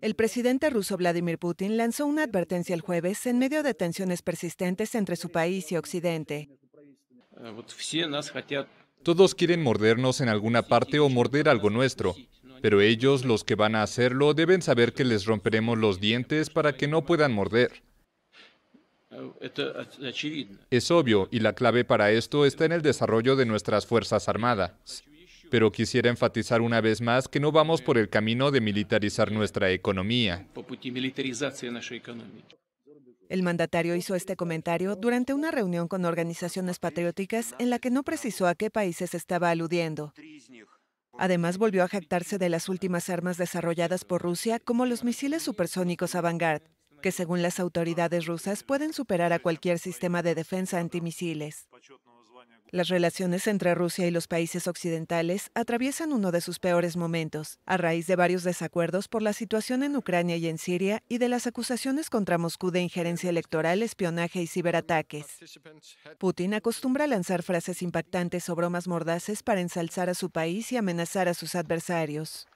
El presidente ruso Vladimir Putin lanzó una advertencia el jueves en medio de tensiones persistentes entre su país y Occidente. Э, Todos quieren mordernos en alguna parte o morder algo nuestro, pero ellos, los que van a hacerlo, deben saber que les romperemos los dientes para que no puedan morder. Э, es obvio, y la clave para esto está en el desarrollo de nuestras Fuerzas Armadas pero quisiera enfatizar una vez más que no vamos por el camino de militarizar nuestra economía. El mandatario hizo este comentario durante una reunión con organizaciones patrióticas en la que no precisó a qué países estaba aludiendo. Además, volvió a jactarse de las últimas armas desarrolladas por Rusia, como los misiles supersónicos Avangard, que según las autoridades rusas pueden superar a cualquier sistema de defensa antimisiles. Las relaciones entre Rusia y los países occidentales atraviesan uno de sus peores momentos, a raíz de varios desacuerdos por la situación en Ucrania y en Siria y de las acusaciones contra Moscú de injerencia electoral, espionaje y ciberataques. Putin acostumbra lanzar frases impactantes o bromas mordaces para ensalzar a su país y amenazar a sus adversarios.